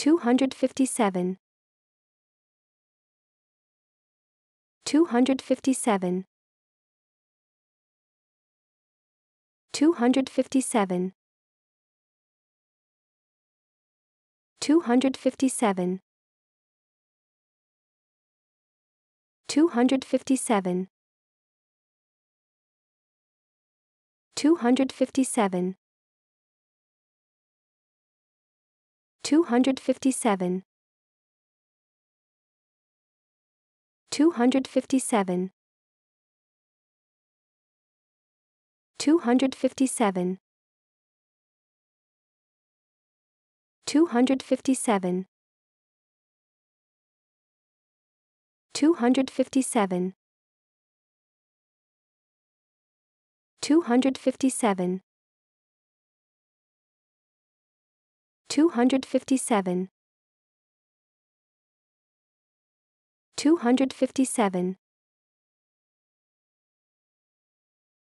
257 257 257 257 257 257 257 257 257 257 257 257 257 257